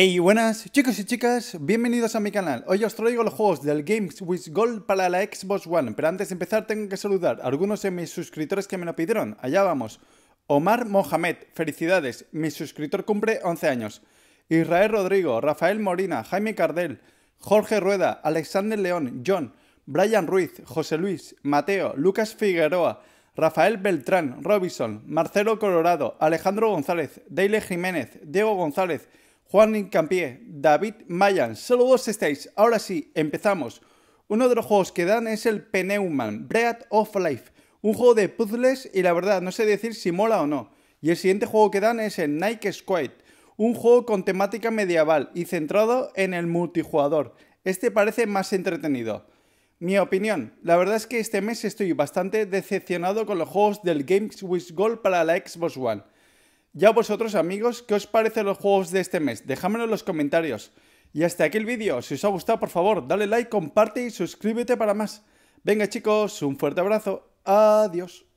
Hey, buenas chicos y chicas, bienvenidos a mi canal. Hoy os traigo los juegos del Games with Gold para la Xbox One, pero antes de empezar tengo que saludar a algunos de mis suscriptores que me lo pidieron. Allá vamos. Omar Mohamed, felicidades, mi suscriptor cumple 11 años. Israel Rodrigo, Rafael Morina, Jaime Cardel, Jorge Rueda, Alexander León, John, Brian Ruiz, José Luis, Mateo, Lucas Figueroa, Rafael Beltrán, Robinson, Marcelo Colorado, Alejandro González, Dale Jiménez, Diego González, Juan Campié, David Mayan, solo vos estáis. Ahora sí, empezamos. Uno de los juegos que dan es el Peneuman, Breath of Life, un juego de puzzles y la verdad no sé decir si mola o no. Y el siguiente juego que dan es el Nike Squad, un juego con temática medieval y centrado en el multijugador. Este parece más entretenido. Mi opinión, la verdad es que este mes estoy bastante decepcionado con los juegos del Games with Gold para la Xbox One. Ya vosotros amigos, ¿qué os parecen los juegos de este mes? Dejádmelo en los comentarios. Y hasta aquí el vídeo. Si os ha gustado, por favor, dale like, comparte y suscríbete para más. Venga chicos, un fuerte abrazo. Adiós.